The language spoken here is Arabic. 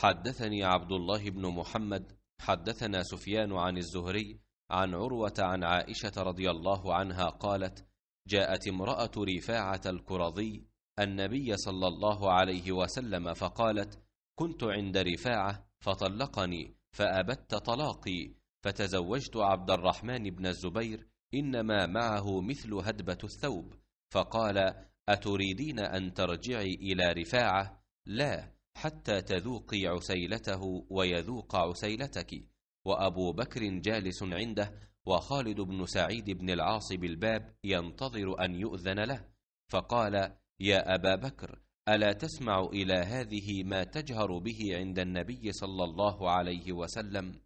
حدثني عبد الله بن محمد حدثنا سفيان عن الزهري عن عروة عن عائشة رضي الله عنها قالت جاءت امرأة رفاعة الكرظي النبي صلى الله عليه وسلم فقالت كنت عند رفاعة فطلقني فأبت طلاقي فتزوجت عبد الرحمن بن الزبير إنما معه مثل هدبة الثوب فقال أتريدين أن ترجعي إلى رفاعة؟ لا حتى تذوقي عسيلته ويذوق عسيلتك وابو بكر جالس عنده وخالد بن سعيد بن العاص بالباب ينتظر ان يؤذن له فقال يا ابا بكر الا تسمع الى هذه ما تجهر به عند النبي صلى الله عليه وسلم